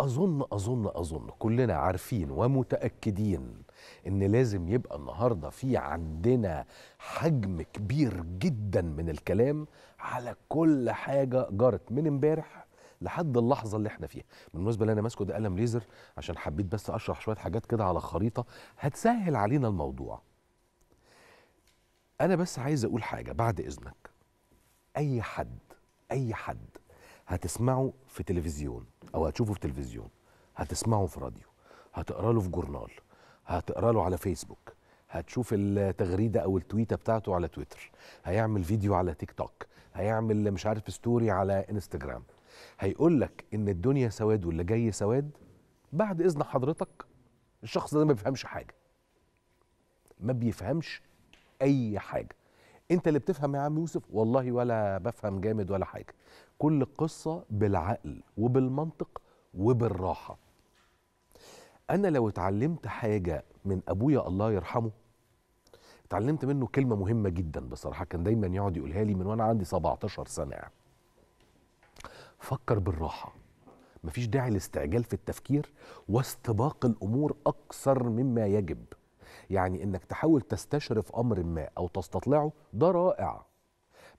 أظن أظن أظن كلنا عارفين ومتأكدين إن لازم يبقى النهاردة في عندنا حجم كبير جدا من الكلام على كل حاجة جرت من امبارح لحد اللحظة اللي احنا فيها بالنسبة اللي أنا ماسكه ده قلم ليزر عشان حبيت بس أشرح شوية حاجات كده على خريطة هتسهل علينا الموضوع أنا بس عايز أقول حاجة بعد إذنك أي حد أي حد هتسمعه في تلفزيون او هتشوفه في تلفزيون هتسمعه في راديو هتقرا له في جورنال هتقرا له على فيسبوك هتشوف التغريده او التويته بتاعته على تويتر هيعمل فيديو على تيك توك هيعمل مش عارف ستوري على انستجرام هيقول لك ان الدنيا سواد واللي جاي سواد بعد اذن حضرتك الشخص ده ما بيفهمش حاجه ما بيفهمش اي حاجه انت اللي بتفهم يا عم يوسف والله ولا بفهم جامد ولا حاجه كل القصه بالعقل وبالمنطق وبالراحه انا لو اتعلمت حاجه من ابويا الله يرحمه اتعلمت منه كلمه مهمه جدا بصراحه كان دايما يقعد يقولها لي من وانا عندي 17 سنه يعني فكر بالراحه مفيش داعي لاستعجال في التفكير واستباق الامور اكثر مما يجب يعني انك تحاول تستشرف امر ما او تستطلعه ده رائع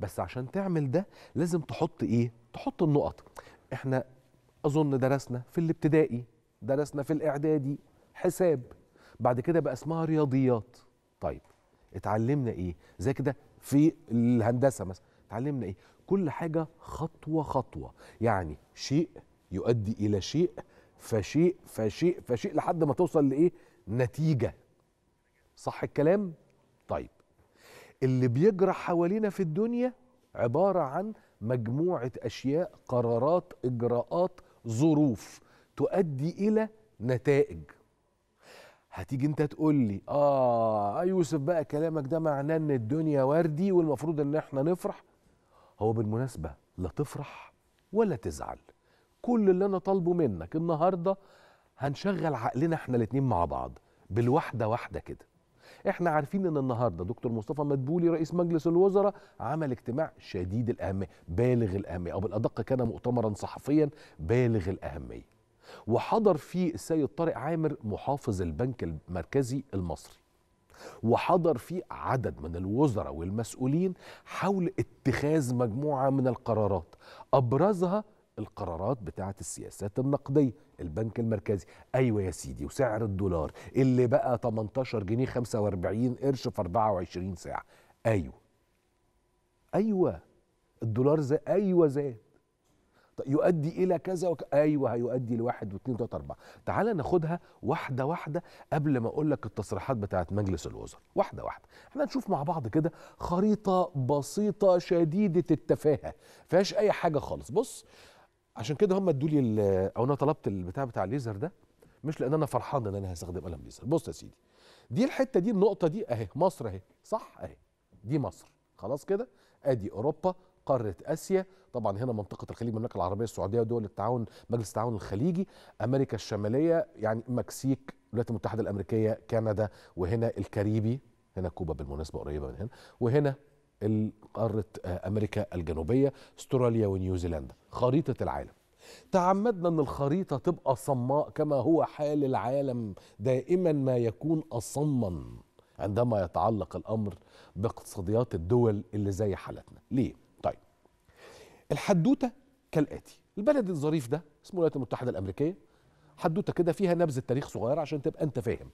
بس عشان تعمل ده لازم تحط ايه تحط النقط احنا اظن درسنا في الابتدائي درسنا في الاعدادي حساب بعد كده بقى اسمها رياضيات طيب اتعلمنا ايه زي كده في الهندسه مثلا اتعلمنا ايه كل حاجه خطوه خطوه يعني شيء يؤدي الى شيء فشيء فشيء فشيء لحد ما توصل لايه نتيجه صح الكلام طيب اللي بيجرى حوالينا في الدنيا عباره عن مجموعه اشياء قرارات اجراءات ظروف تؤدي الى نتائج هتيجي انت تقول لي آه،, اه يوسف بقى كلامك ده معناه ان الدنيا وردي والمفروض ان احنا نفرح هو بالمناسبه لا تفرح ولا تزعل كل اللي انا طالبه منك النهارده هنشغل عقلنا احنا الاتنين مع بعض بالواحده واحده كده احنا عارفين ان النهارده دكتور مصطفى مدبولي رئيس مجلس الوزراء عمل اجتماع شديد الاهميه بالغ الاهميه او بالادق كان مؤتمرا صحفيا بالغ الاهميه وحضر فيه السيد طارق عامر محافظ البنك المركزي المصري وحضر فيه عدد من الوزراء والمسؤولين حول اتخاذ مجموعه من القرارات ابرزها القرارات بتاعه السياسات النقديه البنك المركزي ايوه يا سيدي وسعر الدولار اللي بقى 18 جنيه 45 قرش في 24 ساعه ايوه ايوه الدولار زي ايوه زاد طيب يؤدي الى كذا وك... ايوه هيؤدي لواحد واثنين وثلاثه اربعه تعالى ناخدها واحده واحده قبل ما اقول لك التصريحات بتاعت مجلس الوزراء واحده واحده احنا نشوف مع بعض كده خريطه بسيطه شديده التفاهه فيهاش اي حاجه خالص بص عشان كده هم ادوا لي او انا طلبت البتاع بتاع الليزر ده مش لان انا فرحان ان انا هستخدم قلم ليزر بص يا سيدي دي الحته دي النقطه دي اهي مصر اهي صح اهي دي مصر خلاص كده ادي اوروبا قاره اسيا طبعا هنا منطقه الخليج المملكه العربيه السعوديه ودول التعاون مجلس التعاون الخليجي امريكا الشماليه يعني مكسيك الولايات المتحده الامريكيه كندا وهنا الكاريبي هنا كوبا بالمناسبه قريبه من هنا وهنا قاره آه، امريكا الجنوبيه استراليا ونيوزيلندا خريطة العالم تعمدنا أن الخريطة تبقى صماء كما هو حال العالم دائما ما يكون أصما عندما يتعلق الأمر باقتصاديات الدول اللي زي حالتنا ليه؟ طيب الحدوتة كالآتي البلد الظريف ده اسمه الولايات المتحدة الأمريكية حدوتة كده فيها نبذة تاريخ صغيرة عشان تبقى أنت فاهم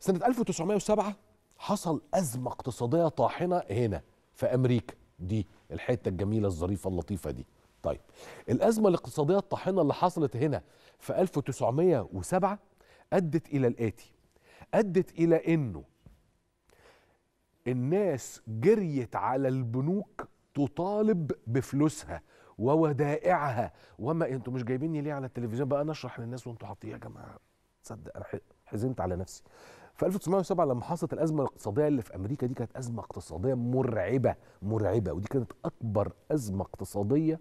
سنة 1907 حصل أزمة اقتصادية طاحنة هنا في أمريكا دي الحتة الجميلة الظريفة اللطيفة دي طيب الأزمة الاقتصادية الطاحنة اللي حصلت هنا في 1907 أدت إلى الآتي أدت إلى أنه الناس جريت على البنوك تطالب بفلوسها وودائعها وما انتوا مش جايبيني ليه على التلفزيون بقى نشرح للناس وانتوا حاطين إيه يا جماعه تصدق انا حزنت على نفسي في 1907 لما حصلت الازمه الاقتصاديه اللي في امريكا دي كانت ازمه اقتصاديه مرعبه مرعبه ودي كانت اكبر ازمه اقتصاديه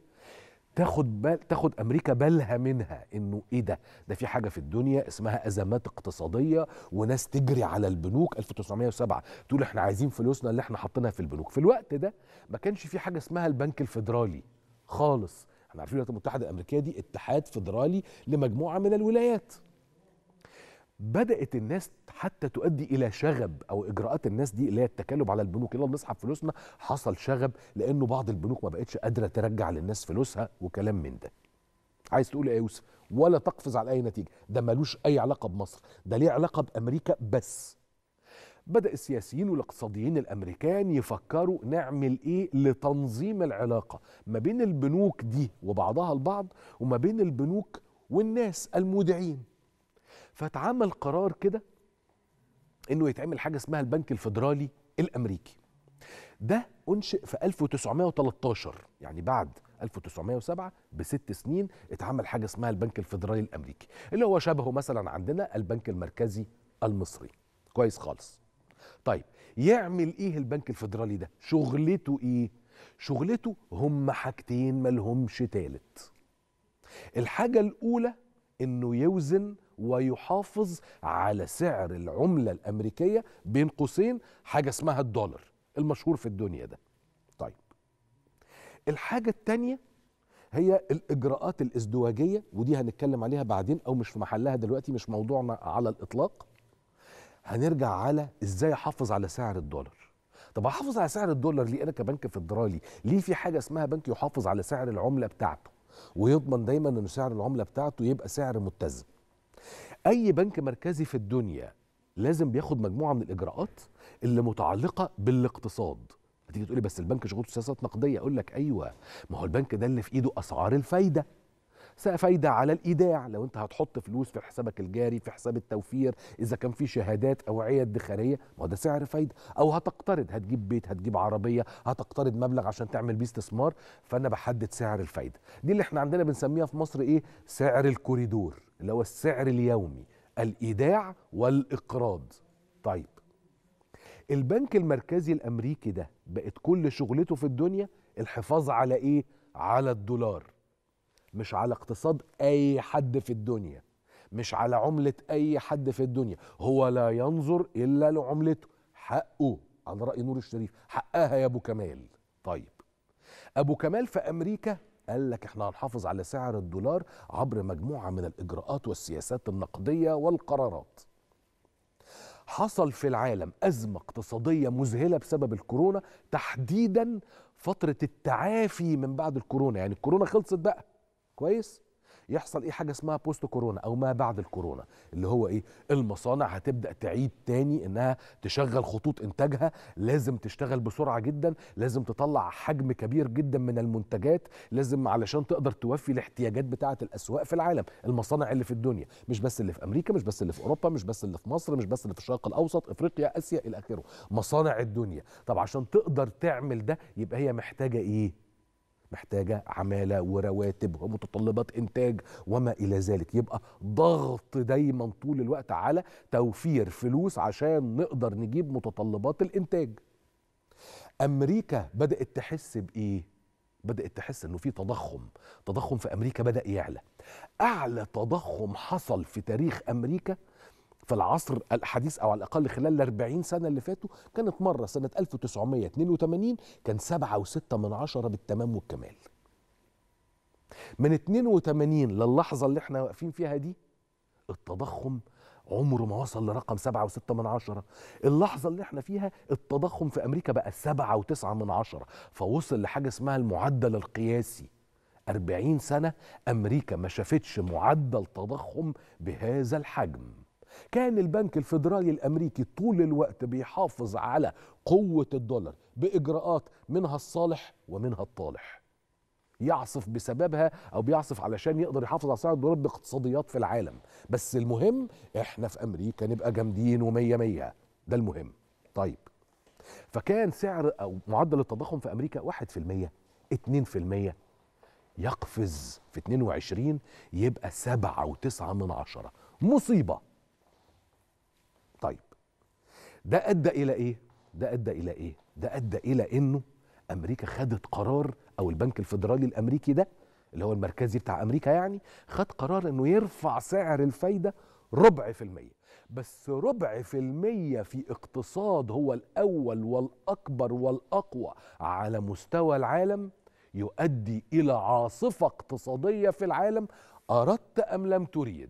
تاخد بال تاخد امريكا بالها منها انه ايه ده ده في حاجه في الدنيا اسمها ازمات اقتصاديه وناس تجري على البنوك 1907 تقول احنا عايزين فلوسنا اللي احنا حاطينها في البنوك في الوقت ده ما كانش في حاجه اسمها البنك الفيدرالي خالص احنا عارفين الولايات المتحده الامريكيه دي اتحاد فيدرالي لمجموعه من الولايات بدات الناس حتى تؤدي الى شغب او اجراءات الناس دي اللي هي التكلب على البنوك يلا بنسحب فلوسنا حصل شغب لانه بعض البنوك ما بقتش قادره ترجع للناس فلوسها وكلام من ده عايز تقول ايه يا يوسف ولا تقفز على اي نتيجه ده ملوش اي علاقه بمصر ده ليه علاقه بامريكا بس بدا السياسيين والاقتصاديين الامريكان يفكروا نعمل ايه لتنظيم العلاقه ما بين البنوك دي وبعضها البعض وما بين البنوك والناس المودعين فاتعمل قرار كده انه يتعمل حاجه اسمها البنك الفدرالي الامريكي ده انشئ في 1913 يعني بعد 1907 بست سنين اتعمل حاجه اسمها البنك الفدرالي الامريكي اللي هو شبهه مثلا عندنا البنك المركزي المصري كويس خالص طيب يعمل ايه البنك الفدرالي ده شغلته ايه شغلته هم حاجتين ملهمش تالت الحاجه الاولى انه يوزن ويحافظ على سعر العمله الامريكيه بين قوسين حاجه اسمها الدولار المشهور في الدنيا ده طيب الحاجه الثانيه هي الاجراءات الازدواجيه ودي هنتكلم عليها بعدين او مش في محلها دلوقتي مش موضوعنا على الاطلاق هنرجع على ازاي احافظ على سعر الدولار طب احافظ على سعر الدولار ليه انا كبنك فدرالي ليه في حاجه اسمها بنك يحافظ على سعر العمله بتاعته ويضمن دايما ان سعر العمله بتاعته يبقى سعر متزن اي بنك مركزي في الدنيا لازم بياخد مجموعه من الاجراءات اللي متعلقه بالاقتصاد هتيجي تقولي بس البنك شغلته سياسات نقديه اقول لك ايوه ما هو البنك ده اللي في ايده اسعار الفايده فايده على الايداع لو انت هتحط فلوس في حسابك الجاري في حساب التوفير اذا كان في شهادات اوعيه ادخاريه ما ده سعر فايده او هتقترض هتجيب بيت هتجيب عربيه هتقترض مبلغ عشان تعمل بيه استثمار فانا بحدد سعر الفايده دي اللي احنا عندنا بنسميها في مصر ايه سعر الكوريدور اللي هو السعر اليومي الايداع والاقراض طيب البنك المركزي الامريكي ده بقت كل شغلته في الدنيا الحفاظ على ايه على الدولار مش على اقتصاد اي حد في الدنيا مش على عمله اي حد في الدنيا هو لا ينظر الا لعملته حقه على راي نور الشريف حقها يا ابو كمال طيب ابو كمال في امريكا قال لك احنا هنحافظ على سعر الدولار عبر مجموعه من الاجراءات والسياسات النقديه والقرارات حصل في العالم أزمة اقتصادية مذهلة بسبب الكورونا تحديدا فترة التعافي من بعد الكورونا يعني الكورونا خلصت بقى كويس يحصل ايه حاجه اسمها بوست كورونا او ما بعد الكورونا اللي هو ايه المصانع هتبدا تعيد تاني انها تشغل خطوط انتاجها لازم تشتغل بسرعه جدا لازم تطلع حجم كبير جدا من المنتجات لازم علشان تقدر توفي الاحتياجات بتاعه الاسواق في العالم المصانع اللي في الدنيا مش بس اللي في امريكا مش بس اللي في اوروبا مش بس اللي في مصر مش بس اللي في الشرق الاوسط افريقيا اسيا الى اخره مصانع الدنيا طب عشان تقدر تعمل ده يبقى هي محتاجه ايه محتاجة عمالة ورواتب ومتطلبات إنتاج وما إلى ذلك يبقى ضغط دايما طول الوقت على توفير فلوس عشان نقدر نجيب متطلبات الإنتاج أمريكا بدأت تحس بإيه؟ بدأت تحس إنه في تضخم تضخم في أمريكا بدأ يعلى أعلى تضخم حصل في تاريخ أمريكا في العصر الحديث او على الاقل خلال ال 40 سنه اللي فاتوا كانت مره سنه 1982 كان 7.6 من عشرة بالتمام والكمال من 82 للحظه اللي احنا واقفين فيها دي التضخم عمره ما وصل لرقم 7.6 من عشرة اللحظة اللي احنا فيها التضخم في أمريكا بقى 7.9 من عشرة فوصل لحاجة اسمها المعدل القياسي 40 سنة أمريكا ما شافتش معدل تضخم بهذا الحجم كان البنك الفيدرالي الامريكي طول الوقت بيحافظ على قوه الدولار باجراءات منها الصالح ومنها الطالح يعصف بسببها او بيعصف علشان يقدر يحافظ على سعر الدولار باقتصاديات في العالم بس المهم احنا في امريكا نبقى جامدين ومية مية ده المهم طيب فكان سعر او معدل التضخم في امريكا 1% 2% يقفز في 22 يبقى 7.9 من عشرة مصيبة ده ادى الى ايه ده ادى الى ايه ده ادى الى انه امريكا خدت قرار او البنك الفيدرالي الامريكي ده اللي هو المركزي بتاع امريكا يعني خد قرار انه يرفع سعر الفايده ربع في المية بس ربع في المية في اقتصاد هو الأول والأكبر والأقوى على مستوى العالم يؤدي إلى عاصفة اقتصادية في العالم أردت أم لم تريد